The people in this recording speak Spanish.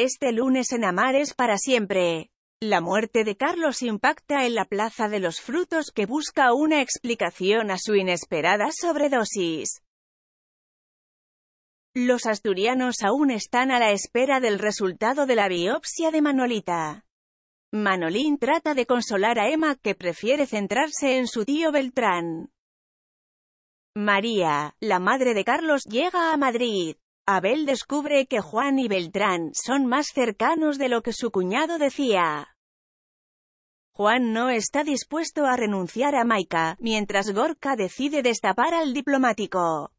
Este lunes en Amares para siempre. La muerte de Carlos impacta en la Plaza de los Frutos que busca una explicación a su inesperada sobredosis. Los asturianos aún están a la espera del resultado de la biopsia de Manolita. Manolín trata de consolar a Emma que prefiere centrarse en su tío Beltrán. María, la madre de Carlos, llega a Madrid. Abel descubre que Juan y Beltrán son más cercanos de lo que su cuñado decía. Juan no está dispuesto a renunciar a Maika, mientras Gorka decide destapar al diplomático.